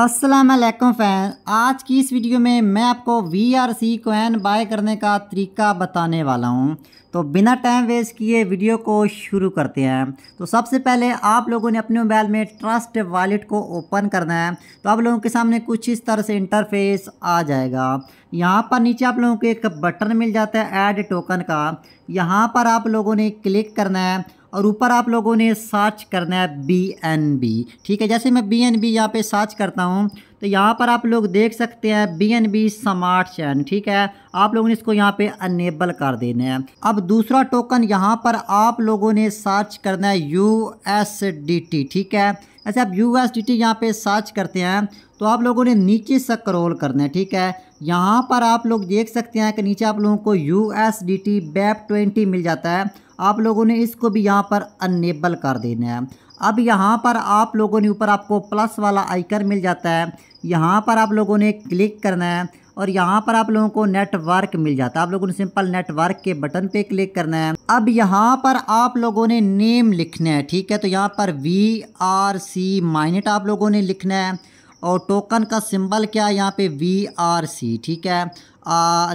असलकम फ़ैन आज की इस वीडियो में मैं आपको V R C coin buy करने का तरीका बताने वाला हूँ तो बिना टाइम वेस्ट किए वीडियो को शुरू करते हैं तो सबसे पहले आप लोगों ने अपने मोबाइल में ट्रस्ट वॉलेट को ओपन करना है तो आप लोगों के सामने कुछ इस तरह से इंटरफेस आ जाएगा यहाँ पर नीचे आप लोगों को एक बटन मिल जाता है ऐड टोकन का यहाँ पर आप लोगों ने क्लिक करना है और ऊपर आप लोगों ने सर्च करना है बी एन बी ठीक है जैसे मैं बी एन बी यहाँ पर सर्च करता हूँ तो यहाँ पर आप लोग देख सकते हैं B N B smart chain ठीक है आप लोगों ने इसको यहाँ पे अनेबल कर देना है अब दूसरा टोकन यहाँ पर आप लोगों ने सर्च करना है यू एस डी टी ठीक है ऐसे आप यू एस डी टी यहाँ पर सर्च करते हैं तो आप लोगों ने नीचे क्रोल करना है ठीक है यहाँ पर आप लोग देख सकते हैं कि नीचे आप लोगों को U S D T BEP twenty मिल जाता है आप लोगों ने इसको भी यहाँ पर अनेबल कर देना है अब यहाँ पर आप लोगों ने ऊपर आपको प्लस वाला आइकर मिल जाता है यहाँ पर आप लोगों ने क्लिक करना है और यहाँ पर आप लोगों को नेटवर्क मिल जाता है आप लोगों ने सिंपल नेटवर्क के बटन पे क्लिक करना है अब यहाँ पर आप लोगों ने नेम लिखना है ठीक है तो यहाँ पर वी आर सी माइनेट आप लोगों ने लिखना है और टोकन का सिंबल क्या है यहाँ पे वी आर सी ठीक है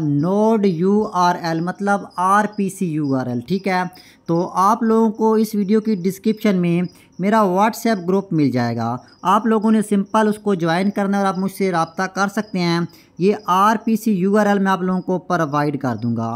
नोड यू आर एल मतलब R P C U R L ठीक है तो आप लोगों को इस वीडियो की डिस्क्रिप्शन में मेरा व्हाट्सएप ग्रुप मिल जाएगा आप लोगों ने सिंपल उसको ज्वाइन करना और आप मुझसे रबता कर सकते हैं ये R P C U R L मैं आप लोगों को प्रोवाइड कर दूंगा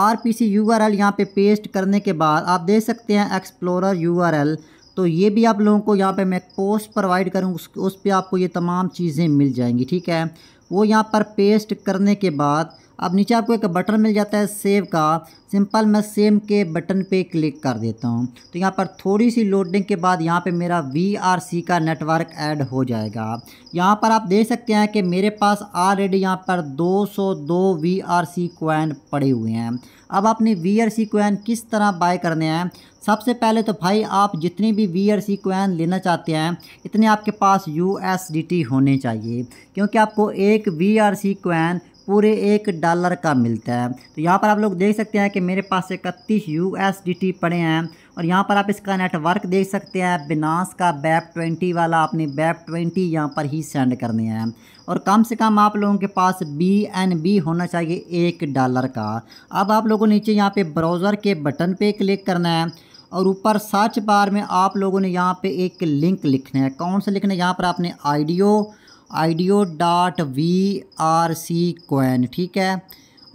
R P C U R L यहाँ पर पेस्ट करने के बाद आप देख सकते हैं एक्सप्लोरर यू आर एल तो ये भी आप लोगों को यहाँ पे मैं पोस्ट प्रोवाइड करूँ उस, उस पर आपको ये तमाम चीज़ें मिल जाएंगी ठीक है वो यहाँ पर पेस्ट करने के बाद अब नीचे आपको एक बटन मिल जाता है सेव का सिंपल मैं सेम के बटन पे क्लिक कर देता हूँ तो यहाँ पर थोड़ी सी लोडिंग के बाद यहाँ पे मेरा वी का नेटवर्क ऐड हो जाएगा यहाँ पर आप देख सकते हैं कि मेरे पास ऑलरेडी यहाँ पर 202 वी कॉइन पड़े हुए हैं अब आपने वी आर सी किस तरह बाय करने हैं सबसे पहले तो भाई आप जितनी भी वी आर सी लेना चाहते हैं इतने आपके पास यू एस डी टी होने चाहिए क्योंकि आपको एक वी आर सी कॉइन पूरे एक डॉलर का मिलता है तो यहाँ पर आप लोग देख सकते हैं कि मेरे पास इकतीस यू पड़े हैं और यहाँ पर आप इसका नेटवर्क देख सकते हैं बिनास का बैप ट्वेंटी वाला आपने बैप ट्वेंटी यहाँ पर ही सेंड करने हैं और कम से कम आप लोगों के पास बी एन बी होना चाहिए एक डॉलर का अब आप लोगों नीचे यहाँ पे ब्राउज़र के बटन पे क्लिक करना है और ऊपर सर्च बार में आप लोगों ने यहाँ पे एक लिंक लिखना है कौन सा लिखना है यहाँ पर आपने आइडियो आइडियो dot V R C coin ठीक है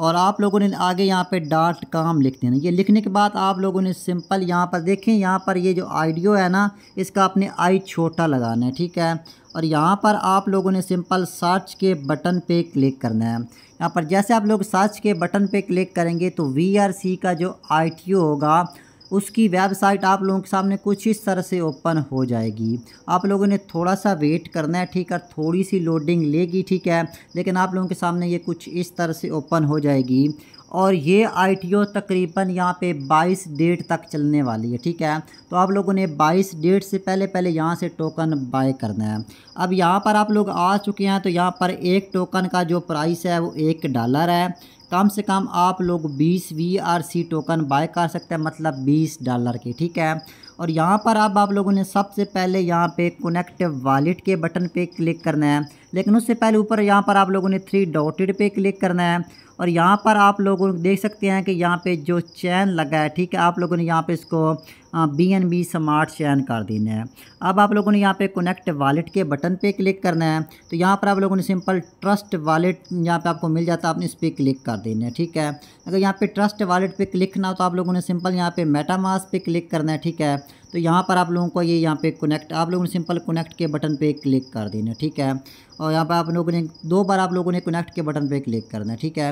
और आप लोगों ने आगे यहाँ पे डॉट काम लिख देना ये लिखने के बाद आप लोगों ने सिंपल यहाँ पर देखें यहाँ पर ये जो आइडियो है ना इसका आपने आई छोटा लगाना है ठीक है और यहाँ पर आप लोगों ने सिंपल सर्च के बटन पे क्लिक करना है यहाँ पर जैसे आप लोग सर्च के बटन पे क्लिक करेंगे तो वी आर सी का जो आई टी ओ होगा उसकी वेबसाइट आप लोगों के सामने कुछ इस तरह से ओपन हो जाएगी आप लोगों ने थोड़ा सा वेट करना है ठीक है थोड़ी सी लोडिंग लेगी ठीक है लेकिन आप लोगों के सामने ये कुछ इस तरह से ओपन हो जाएगी और ये आईटीओ तकरीबन यहाँ पे 22 डेट तक चलने वाली है ठीक है तो आप लोगों ने 22 डेट से पहले पहले यहाँ से टोकन बाय करना है अब यहाँ पर आप लोग आ चुके हैं तो यहाँ पर एक टोकन का जो प्राइस है वो एक डॉलर है कम से कम आप लोग 20 V R C token buy कर सकते हैं मतलब 20 डॉलर के ठीक है और यहाँ पर अब आप, आप लोगों ने सबसे पहले यहाँ पे कनेक्ट वॉलेट के बटन पे क्लिक करना है लेकिन उससे पहले ऊपर यहाँ पर आप लोगों ने थ्री डॉटेड पे क्लिक करना है और यहाँ पर आप लोगों देख सकते हैं कि यहाँ पे जो चैन लगा है ठीक है आप लोगों ने यहाँ पे इसको B N B smart chain कर देना है अब आप लोगों ने यहाँ पे कनेक्ट वॉलेट के बटन पे क्लिक करना है तो यहाँ पर आप लोगों ने सिंपल ट्रस्ट वॉलेट यहाँ पे आपको मिल जाता है आपने इस पर क्लिक कर देना है ठीक है अगर यहाँ पर ट्रस्ट वॉलेट पर क्लिक ना हो तो आप लोगों ने सिंपल यहाँ पर मेटामास पे क्लिक करना है ठीक है तो यहाँ पर आप लोगों को ये यहाँ पर कनेक्ट आप लोगों ने सिंपल कनेक्ट के बटन पर क्लिक कर देना है ठीक है और यहाँ पर आप लोगों ने दो बार आप लोगों ने कनेक्ट के बटन पे क्लिक करना है ठीक है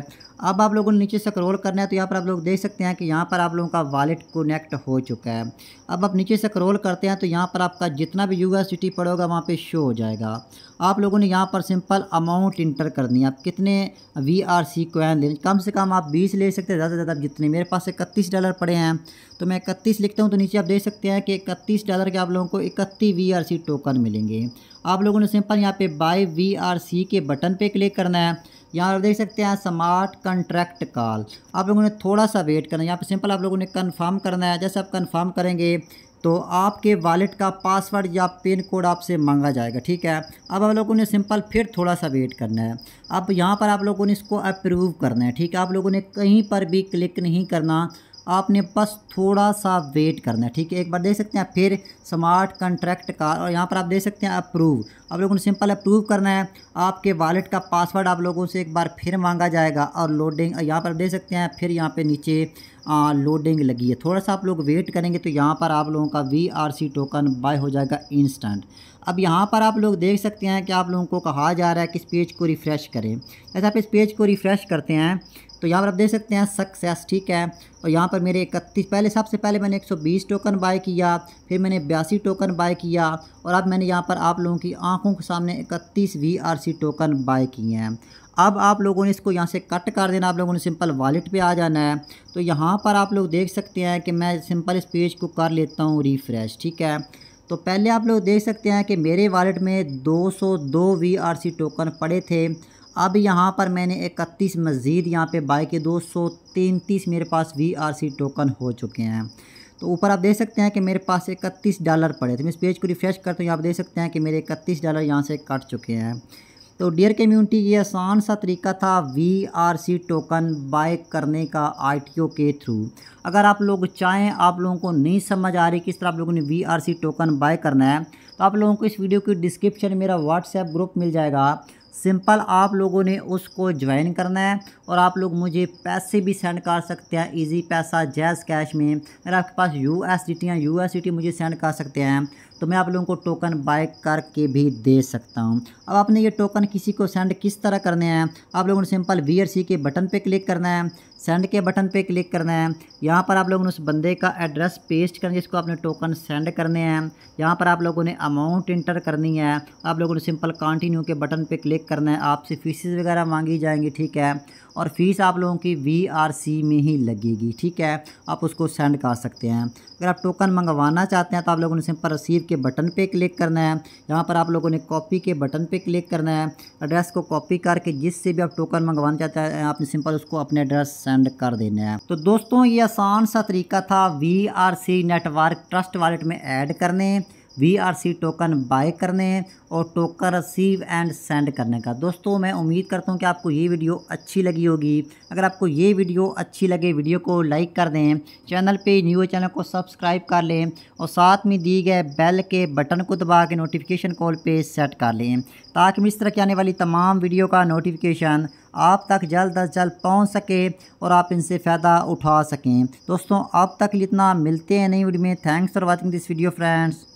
अब आप लोगों ने नीचे से स्क्रॉल करना है तो यहाँ पर आप लोग देख सकते हैं कि यहाँ पर आप लोगों का वॉलेट कनेक्ट हो चुका है अब आप नीचे से स्क्रॉल करते हैं तो यहाँ पर आपका जितना भी यूएस सिटी पड़ोगा वहाँ पर शो हो जाएगा आप लोगों ने यहाँ पर सिंपल अमाउंट इंटर करनी है आप कितने वी आर सी क्वैन लें कम से कम आप बीस ले सकते हैं ज़्यादा से ज़्यादा जितने मेरे पास इकतीस डॉलर पड़े हैं तो मैं इकतीस लिखता हूँ तो नीचे आप देख सकते हैं कि इकतीस डॉलर के आप लोगों को इकतीस वी आर सी टोकन मिलेंगे आप लोगों ने सिंपल यहाँ पे बाय वी आर सी के बटन पे क्लिक करना है यहाँ पर देख सकते हैं स्मार्ट कंट्रैक्ट कॉल आप लोगों ने थोड़ा सा वेट करना है यहाँ पे सिंपल आप लोगों ने कंफर्म करना है जैसे आप कंफर्म करेंगे तो आपके वॉलेट का पासवर्ड या पिन कोड आपसे मांगा जाएगा ठीक है अब आप लोगों ने सिंपल फिर थोड़ा सा वेट करना है अब यहाँ पर आप लोगों ने इसको अप्रूव करना है ठीक है आप लोगों ने कहीं पर भी क्लिक नहीं करना आपने बस थोड़ा सा वेट करना है ठीक है एक बार देख सकते हैं फिर स्मार्ट कंट्रैक्ट का और यहाँ पर आप देख सकते हैं अप्रूव आप लोगों ने सिंपल अप्रूव करना है आपके वॉलेट का पासवर्ड आप लोगों से एक बार फिर मांगा जाएगा और लोडिंग यहाँ पर देख सकते हैं फिर यहाँ पर नीचे लोडिंग लगी है थोड़ा सा आप लोग वेट करेंगे तो यहाँ पर आप लोगों का V R C token buy हो जाएगा इंस्टेंट अब यहाँ पर आप लोग देख सकते हैं कि आप लोगों को कहा जा रहा है कि इस पेज को रिफ़्रेश करें जैसे आप इस पेज को रिफ़्रेश करते हैं तो यहाँ पर आप देख सकते हैं सक्सेस ठीक है और यहाँ पर मेरे इकतीस पहले सबसे पहले मैंने 120 टोकन बाय किया फिर मैंने बयासी टोकन बाय किया और अब मैंने यहाँ पर आप लोगों की आंखों के सामने इकतीस V R C token buy किए हैं अब आप लोगों ने इसको यहाँ से कट कर देना आप लोगों ने सिंपल वॉलेट पे आ जाना है तो यहाँ पर आप लोग देख सकते हैं कि मैं सिंपल इस पेज को कर लेता हूँ रिफ़्रेश ठीक है तो पहले आप लोग देख सकते हैं कि मेरे वॉलेट में 202 वीआरसी टोकन पड़े थे अब यहाँ पर मैंने इकतीस मज़ीद यहाँ पे बाई के दो सौ तैंतीस मेरे पास वी आर सी टोकन हो चुके हैं तो ऊपर आप देख सकते हैं कि मेरे पास इकतीस डॉलर पड़े थे मैं इस पेज को रिफ़्रेश करता हूँ आप देख सकते हैं कि मेरे इकतीस डॉलर यहाँ से कट चुके हैं तो डियर कम्युनिटी ये आसान सा तरीका था V R C token buy करने का आई टी ओ के थ्रू अगर आप लोग चाहें आप लोगों को नहीं समझ आ रही किस तरह आप लोगों ने V R C token buy करना है तो आप लोगों को इस वीडियो की डिस्क्रिप्शन में मेरा व्हाट्सएप ग्रुप मिल जाएगा सिंपल आप लोगों ने उसको ज्वाइन करना है और आप लोग मुझे पैसे भी सेंड कर सकते हैं इजी पैसा जैज़ कैश में अगर आपके पास U S D U S T मुझे सेंड कर सकते हैं तो मैं आप लोगों को टोकन बाय करके भी दे सकता हूँ अब आपने ये टोकन किसी को सेंड किस तरह करने हैं आप लोगों ने सिंपल वी सी के बटन पर क्लिक करना है सेंड के बटन पर क्लिक करना है यहाँ पर आप लोगों ने उस बंदे का एड्रेस पेस्ट करना है जिसको आपने टोकन सेंड करने हैं यहाँ पर आप लोगों ने अमाउंट इंटर करनी है आप लोगों ने सिंपल कंटिन्यू के बटन पे क्लिक करना है आपसे फीसिस वगैरह मांगी जाएंगी ठीक है और फीस आप लोगों की वी में ही लगेगी ठीक है आप उसको सेंड कर सकते हैं अगर आप टोकन मंगवाना चाहते हैं तो आप लोगों ने सिंपल रसीव के बटन पे क्लिक करना है यहाँ पर आप लोगों ने कॉपी के बटन पे क्लिक करना है एड्रेस को कॉपी करके जिससे भी आप टोकन मंगवाना चाहते हैं आपने सिंपल उसको अपने एड्रेस सेंड कर देना है तो दोस्तों ये आसान सा तरीका था वी नेटवर्क ट्रस्ट वॉलेट में ऐड करने V R C token buy करने हैं और टोकन रिसीव एंड सेंड करने का दोस्तों मैं उम्मीद करता हूँ कि आपको ये वीडियो अच्छी लगी होगी अगर आपको ये वीडियो अच्छी लगे वीडियो को लाइक कर दें चैनल पे न्यू चैनल को सब्सक्राइब कर लें और साथ में दिए गए बेल के बटन को दबा के नोटिफिकेशन कॉल पे सेट कर लें ताकि इस तरह की आने वाली तमाम वीडियो का नोटिफिकेशन आप तक जल्द अज जल्द पहुँच सके और आप इनसे फ़ायदा उठा सकें दोस्तों अब तक इतना मिलते हैं नई वीडियो में thanks for watching this video friends